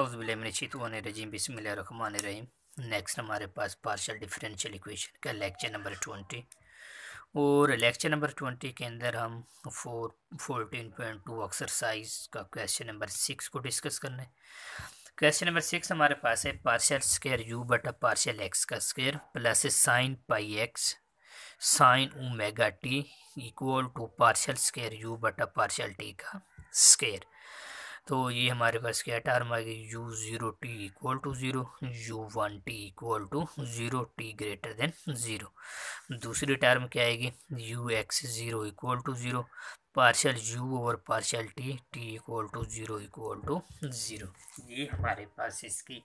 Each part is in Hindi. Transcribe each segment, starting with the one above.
अवज़बिलमिनशीतवानरजीम बसमीम नेक्स्ट हमारे पास पार्शल डिफरेंशियल इक्वेशन का लेक्चर नंबर ट्वेंटी और लेक्चर नंबर ट्वेंटी के अंदर हम four fourteen point two exercise का क्वेश्चन नंबर सिक्स को डिस्कस करना है क्वेश्चन नंबर सिक्स हमारे पास है पार्शियल स्केयर यू बटा पार्शियल एक्स का square plus sine pi x sine omega t equal to partial square u बटा पार्शियल टी का स्केयर तो ये हमारे पास क्या टर्म आएगी you zero t equal to zero u one t equal to zero t greater than zero दूसरी टर्म क्या आएगी u x zero equal to zero partial u over partial t t equal to zero equal to zero ये हमारे पास इसकी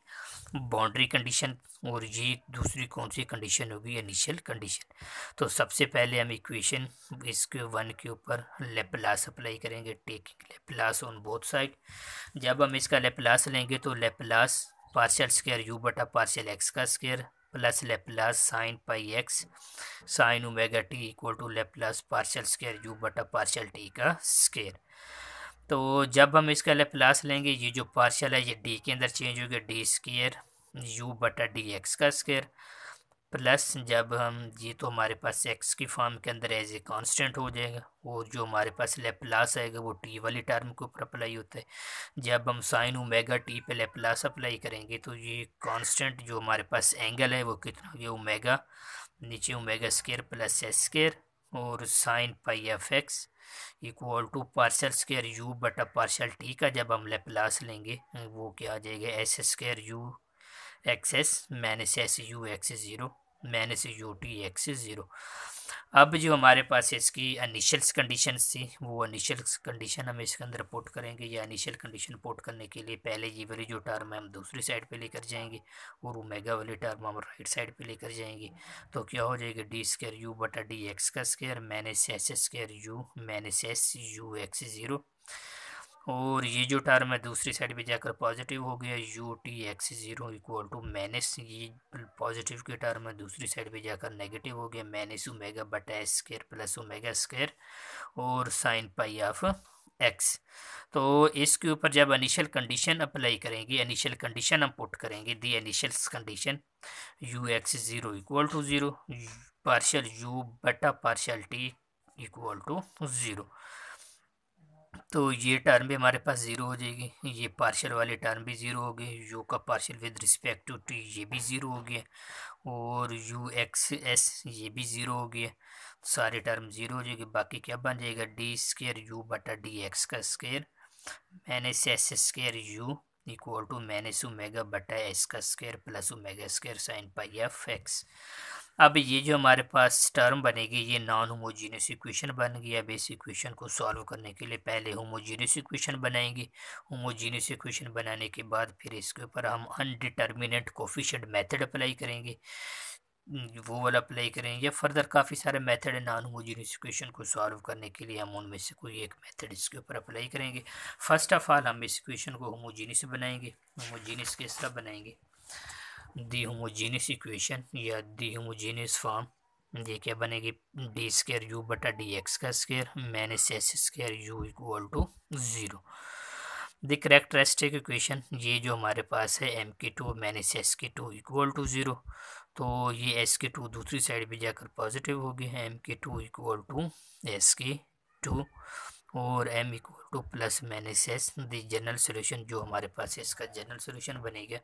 बाउंड्री कंडीशन और ये दूसरी कौन सी कंडीशन होगी इनिशियल कंडीशन तो सबसे पहले हम इक्वेशन इसके वन के ऊपर लेपलास अप्लाई करेंगे taking Laplace on both side जब हम इसका लेपलास लेंगे तो लेपलास पार्शियल स्केयर यू बटा पार्शियल एक्स का square plus Laplace sine pi x sine omega t equal to plus partial square u बटा पार्शल टी का स्केयर तो जब हम इसका लेप्लास लेंगे ये जो पार्शल है ये डी के अंदर चेंज हो गया डी स्केयर यू बटा डी एक्स का स्केयर प्लस जब हम ये तो हमारे पास एक्स की फॉर्म के अंदर एज ए कांस्टेंट हो जाएगा और जो हमारे पास लेप्लास आएगा वो टी वाली टर्म के ऊपर अप्लाई होता है जब हम साइन ओमेगा टी पे लेप्लास अप्लाई करेंगे तो ये कांस्टेंट जो हमारे पास एंगल है वो कितना हो गया ओमेगा नीचे omega square plus s square और sine pi F x equal to partial square u बटा पार्शल टी का जब हम लेप्लास लेंगे वो क्या आ जाएगा s square u x s minus s u x s zero minus u t x s zero अब जो हमारे पास इसकी अनिशियल्स कंडीशन थी वो अनिशियल कंडीशन हम इसके अंदर पोर्ट करेंगे या इनिशियल कंडीशन पोर्ट करने के लिए पहले ये वाली जो टर्म है हम दूसरी साइड पे लेकर जाएंगे और ओमेगा वाली टर्म हम राइट साइड पे लेकर जाएंगे तो क्या हो जाएगा डी स्केयर यू बटा डी एक्स का square minus s square u minus s u x zero और ये जो टर्म है दूसरी साइड पे जाकर पॉजिटिव हो गया u t x zero equal to minus ये पॉजिटिव के टर्म है दूसरी साइड पे जाकर नेगेटिव हो गया माइनस ओमेगा बटा स्केयर प्लस ओमेगा स्केयर और साइन पाई ऑफ एक्स तो इसके ऊपर जब इनिशियल कंडीशन अप्लाई करेंगे इनिशियल कंडीशन हम पुट करेंगे the initial condition u x zero equal to zero partial u बटा partial t equal to zero तो ये टर्म भी हमारे पास ज़ीरो हो जाएगी ये पार्शियल वाली टर्म भी ज़ीरो हो गई यू का partial with respect to t ये भी ज़ीरो हो गया और यू एक्स एस ये भी ज़ीरो हो गया सारे टर्म ज़ीरो हो जाएगी बाकी क्या बन जाएगा डी स्केयर यू बटा डी एक्स का square minus s square u equal to minus omega बटा एस का square plus omega square sine pi F x अब ये जो हमारे पास टर्म बनेगी ये नॉन होमोजीनियस इक्वेशन बन गया अब इस इक्वेशन को सॉल्व करने के लिए पहले होमोजीनियस इक्वेशन बनाएंगे होमोजीनियस इक्वेशन बनाने के बाद फिर इसके ऊपर हम अनडिटर्मिनेंट कोफिशेंट मेथड अप्लाई करेंगे वो वाला अप्लाई करेंगे या फर्दर काफ़ी सारे मेथड है नॉन होमोजीनियस इक्वेशन को सॉल्व करने के लिए हम उनमें से कोई एक मेथड इसके ऊपर अप्लाई करेंगे फर्स्ट ऑफ ऑल हम इस इक्वेशन को होमोजीनियस बनाएंगे होमोजीनियस किस तरह बनाएंगे दी होमोजीनियस इक्वेशन या दी होमोजीनियस फॉर्म ये क्या बनेगी डी स्केयर यू बटा डी एक्स का square minus s square u equal to zero the characteristic equation ये जो हमारे पास है एम की टू माइनस एस की टू इक्वल टू ज़ीरो तो ये एस की टू दूसरी साइड भी जाकर पॉजिटिव होगी एम की टू इक्वल टू एस की टू और m equal to plus minus s the general solution जो हमारे पास है इसका जनरल सोल्यूशन बनेगा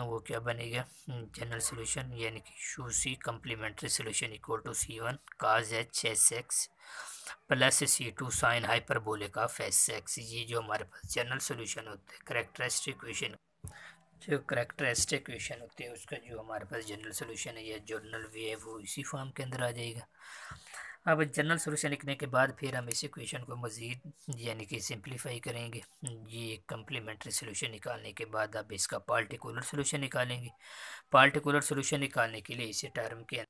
वो क्या बनेगा जनरल सोल्यूशन यानी कि शू c complementary solution equal to c one cos h s x plus c two sine hyperbolic of s x ये जो हमारे पास जनरल सोल्यूशन होते हैं करेक्टरिस्टिक इक्वेशन जो करेक्टरिस्टिक इक्वेशन होते हैं उसका जो हमारे पास जनरल सोल्यूशन है या जनरल वेव वो इसी फॉर्म के अंदर आ जाएगा अब जनरल सोल्यूशन लिखने के बाद फिर हम इस इक्वेशन को मज़ीद यानी कि सिंप्लीफाई करेंगे ये कम्प्लीमेंट्री सोल्यूशन निकालने के बाद अब इसका पार्टिकुलर सोल्यूशन निकालेंगे पार्टिकुलर सोल्यूशन निकालने के लिए इसी टर्म के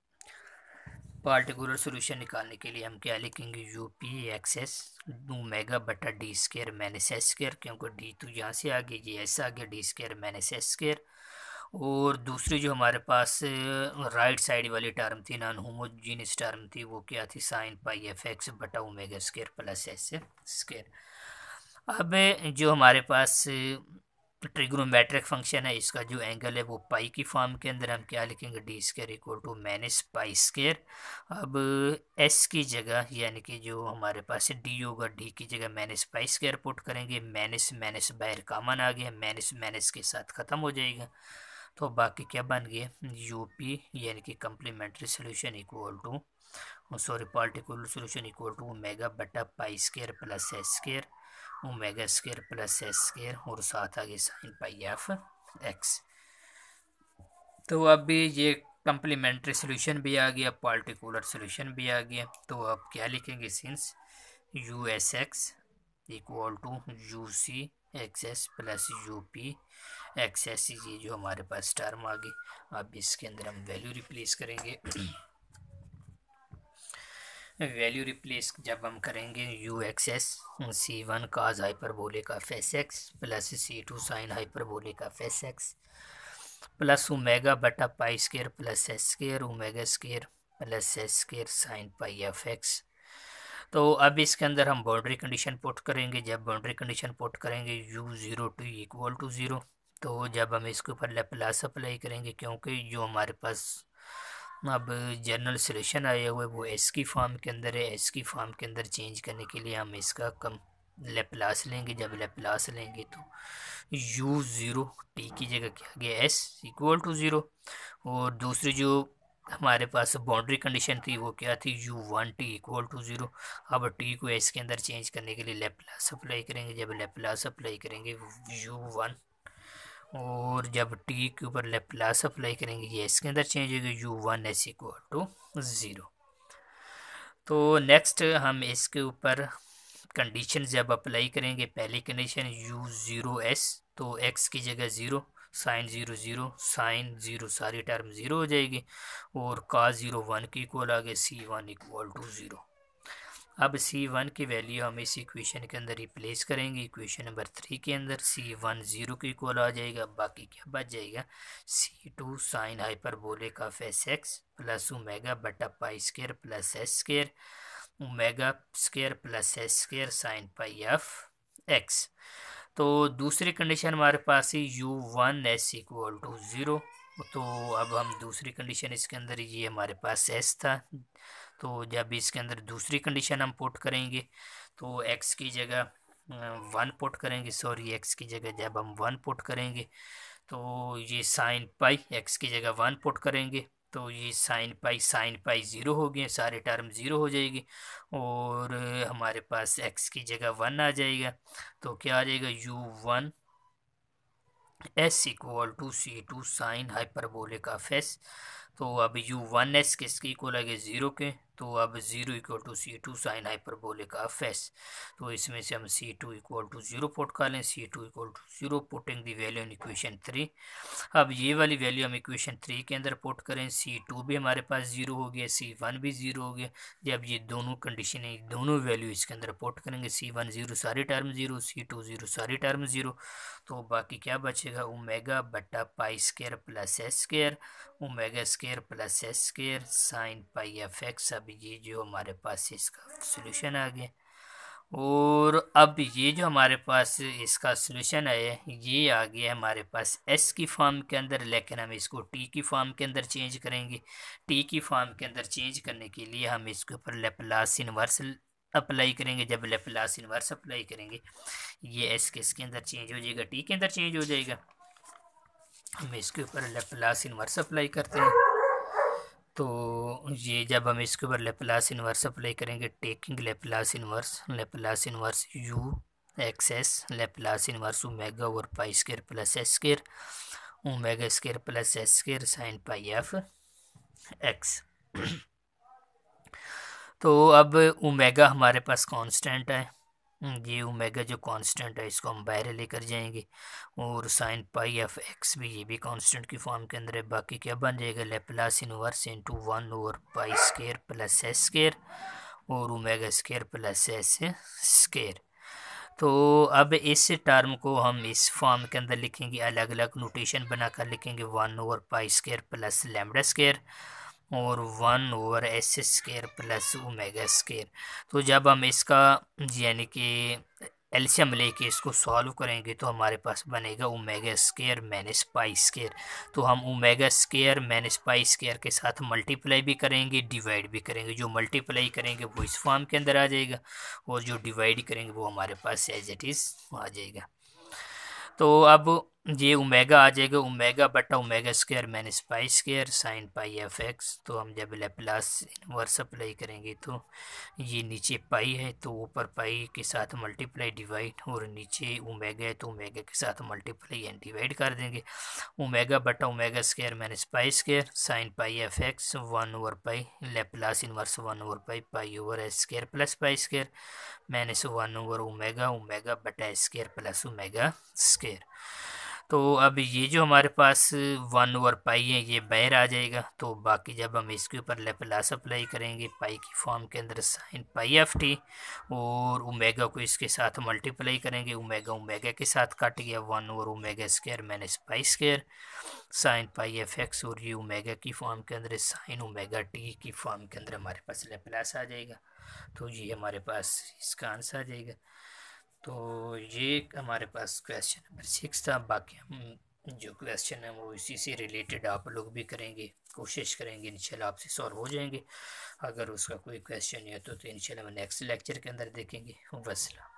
पार्टिकुलर सोल्यूशन निकालने के लिए हम क्या लिखेंगे यू पी एक्सेस मेगा बटा d square minus s square क्योंकि डी तो यहाँ से आ गया ये एस आ गया d square minus s square और दूसरी जो हमारे पास राइट साइड वाली टर्म थी नॉन होमोजीनियस टर्म थी वो क्या थी साइन पाई एफ एक्स बटा omega square plus s square अब जो हमारे पास ट्रिग्नोमेट्रिक फंक्शन है इसका जो एंगल है वो पाई की फॉर्म के अंदर हम क्या लिखेंगे d square equal to minus pi square अब एस की जगह यानी कि जो हमारे पास डी होगा डी की जगह माइनस पाई स्केयर पुट करेंगे माइनस माइनस बाहर कामन आ गया माइनस माइनस के साथ ख़त्म हो जाएगा तो बाकी क्या बन गए यूपी यानी कि complementary solution equal to sorry particular solution equal to omega बटा pi square plus s square omega square plus s square और साथ आगे साइन पाई एफ एक्स तो अभी ये कम्प्लीमेंट्री सोल्यूशन भी आ गया पार्टिकुलर सोल्यूशन भी आ गया तो आप क्या लिखेंगे since u s x equal to u c x s plus u p x s ये जो हमारे पास टर्म आ गई अब इसके अंदर हम वैल्यू रिप्लेस करेंगे वैल्यू रिप्लेस जब हम करेंगे u x s c one cos hyperbolic का of s x plus c two sine hyperbolic का फेस एक्स प्लस ओमेगा बटा pi square plus s square omega square plus s square sine pi F x तो अब इसके अंदर हम बाउंड्री कंडीशन पुट करेंगे जब बाउंड्री कंडीशन पुट करेंगे u zero t equal to zero तो जब हम इसके ऊपर लेप्लास अप्लाई करेंगे क्योंकि जो हमारे पास अब जनरल सोल्यूशन आया हुआ है वो एस की फॉर्म के अंदर है एस की फॉर्म के अंदर चेंज करने के लिए हम इसका कम लेप्लास लेंगे जब लेप्लास लेंगे तो यू ज़ीरो टी की जगह क्या गया एस इक्वल टू ज़ीरो और दूसरी जो हमारे पास बाउंड्री कंडीशन थी वो क्या थी u one t equal to zero अब टी को एस के अंदर चेंज करने के लिए लेप्लास अप्लाई करेंगे जब लेप्लास अप्लाई करेंगे यू वन और जब टी के ऊपर लेप्लास अप्लाई करेंगे ये एस के अंदर चेंज होगी u one s equal to zero तो नेक्स्ट हम इसके ऊपर कंडीशन जब अप्लाई करेंगे पहली कंडीशन यू ज़ीरो एस तो एक्स की जगह zero sine zero zero sine zero सारी टर्म ज़ीरो हो जाएगी और का ज़ीरो वन की इक्वल आ गए c one equal to zero अब सी वन की वैल्यू हम इस इक्वेशन के अंदर रिप्लेस करेंगे इक्वेशन नंबर थ्री के अंदर सी वन ज़ीरो की इक्वल आ जाएगा बाकी क्या बच जाएगा सी टू साइन बोले का एस एक्स प्लस ओमेगा बटा pi square plus s square omega square plus s square sine pi F x तो दूसरी कंडीशन हमारे पास है u one s equal to zero तो अब हम दूसरी कंडीशन इसके अंदर ये हमारे पास एस था तो जब इसके अंदर दूसरी कंडीशन हम पुट करेंगे तो एक्स की जगह वन पुट करेंगे सॉरी एक्स की जगह जब हम वन पुट करेंगे तो ये साइन पाई एक्स की जगह वन पुट करेंगे तो ये sine pi sine pi zero हो गए सारे टर्म ज़ीरो हो जाएगी और हमारे पास एक्स की जगह वन आ जाएगा तो क्या आ जाएगा u one s equal to c two sine hyperbolic of s तो अब यू वन एस किसके इक्वल आ गया ज़ीरो के तो अब zero equal to c two sine hyperbolic of s तो इसमें से हम c two equal to zero put कर लें c two equal to zero putting the value in equation three अब ये वाली वैल्यू हम इक्वेशन थ्री के अंदर पुट करें सी टू भी हमारे पास ज़ीरो हो गया सी वन भी ज़ीरो हो गया जब ये दोनों कंडीशन है दोनों वैल्यू इसके अंदर पुट करेंगे सी वन ज़ीरो सारी term zero c two zero सारी टर्म ज़ीरो तो बाकी क्या बचेगा ओमेगा बट्टा pi square plus s square omega square plus s square sine pi F x अब ये जो हमारे पास इसका सलूशन आ गया और अब ये जो हमारे पास इसका सलूशन है ये आ गया हमारे पास एस की फॉर्म के अंदर लेकिन हम इसको टी की फॉर्म के अंदर चेंज करेंगे टी की फॉर्म के अंदर चेंज करने के लिए हम इसके ऊपर लेपलास इनवर्स अप्लाई करेंगे जब लेपलास इनवर्स अप्लाई करेंगे ये एस के इसके अंदर चेंज हो जाएगा टी के अंदर चेंज हो जाएगा हम इसके ऊपर लेपलास इनवर्स अप्लाई करते हैं तो ये जब हम इसके ऊपर लेपलास इनवर्स अप्लाई करेंगे taking Laplace inverse Laplace inverse u x s Laplace inverse omega और pi square plus s square omega square plus s square sine pi F x तो अब ओमेगा हमारे पास कांस्टेंट है ये ओमेगा जो कांस्टेंट है इसको हम बाहर लेकर जाएंगे और साइन पाई एफ एक्स भी ये भी कांस्टेंट की फॉर्म के अंदर है बाकी क्या बन जाएगा लेप्लास इनवर्स इंटू वन और pi square plus s square और omega square plus s square तो अब इस टर्म को हम इस फॉर्म के अंदर लिखेंगे अलग अलग नोटेशन बनाकर लिखेंगे one over pi square plus lambda square और one over s square plus omega square तो जब हम इसका यानी कि एल्शियम लेके इसको सॉल्व करेंगे तो हमारे पास बनेगा omega square minus pi square तो हम omega square minus pi square के साथ मल्टीप्लाई भी करेंगे डिवाइड भी करेंगे जो मल्टीप्लाई करेंगे वो इस फॉर्म के अंदर आ जाएगा और जो डिवाइड करेंगे वो हमारे पास एज इट इज़ आ जाएगा तो अब ये ओमेगा आ जाएगा ओमेगा बटा omega square minus pi square sine pi F x तो हम जब लेप्लास इनवर्स अप्लाई करेंगे तो ये नीचे पाई है तो ऊपर पाई के साथ मल्टीप्लाई डिवाइड और नीचे ओमेगा है तो ओमेगा के साथ मल्टीप्लाई एंड डिवाइड कर देंगे ओमेगा बटा omega square minus pi square sine pi F x one over pi Laplace inverse one over pi pi over s square plus pi square minus one over omega omega बटा स्क्वायर प्लस ओमेगा स्क्वायर तो अब ये जो हमारे पास वन ओवर पाई है ये बैर आ जाएगा तो बाकी जब हम इसके ऊपर लेपलास अप्लाई करेंगे पाई की फॉर्म के अंदर साइन पाई एफ टी और उमेगा को इसके साथ मल्टीप्लाई करेंगे ओमेगा उमेगा के साथ काट गया one over omega square minus pi square sine pi F x और ये ओमेगा की फॉर्म के अंदर साइन ओमेगा टी की फॉर्म के अंदर हमारे पास लेपलास आ जाएगा तो ये हमारे पास इसका आंसर आ जाएगा तो ये हमारे पास क्वेश्चन नंबर सिक्स था बाकी हम जो क्वेश्चन है वो इसी से रिलेटेड आप लोग भी करेंगे कोशिश करेंगे इंशाल्लाह आपसे सॉल्व हो जाएंगे अगर उसका कोई क्वेश्चन है तो, तो इंशाल्लाह नेक्स्ट लेक्चर के अंदर देखेंगे वसला